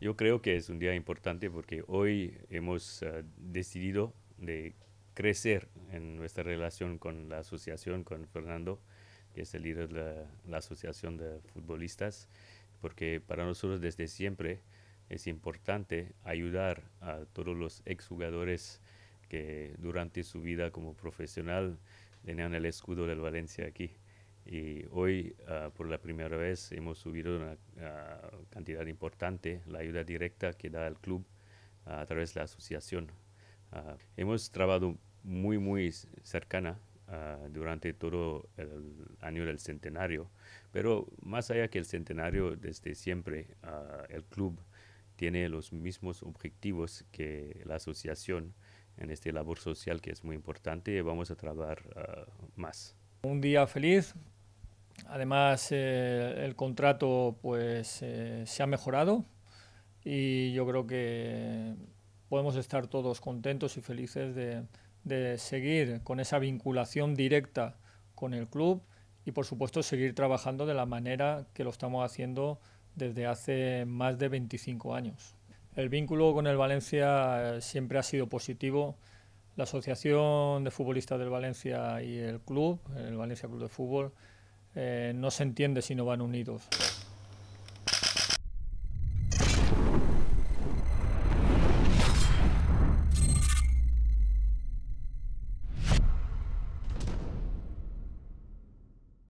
Yo creo que es un día importante porque hoy hemos eh, decidido de crecer en nuestra relación con la asociación, con Fernando, que es el líder de la, la asociación de futbolistas, porque para nosotros desde siempre es importante ayudar a todos los exjugadores que durante su vida como profesional tenían el escudo del Valencia aquí. Y hoy, ah, por la primera vez, hemos subido una ah, cantidad importante, la ayuda directa que da el club ah, a través de la asociación. hemos trabajado muy, muy cercana durante todo el año del centenario, pero más allá que el centenario, desde siempre, el club tiene los mismos objetivos que la asociación en esta labor social que es muy importante y vamos a trabajar más. Un día feliz. Además, eh, el contrato pues eh, se ha mejorado y yo creo que podemos estar todos contentos y felices de, de seguir con esa vinculación directa con el club y por supuesto seguir trabajando de la manera que lo estamos haciendo desde hace más de 25 años. El vínculo con el Valencia eh, siempre ha sido positivo. La Asociación de Futbolistas del Valencia y el club, el Valencia Club de Fútbol, eh, no se entiende si no van unidos.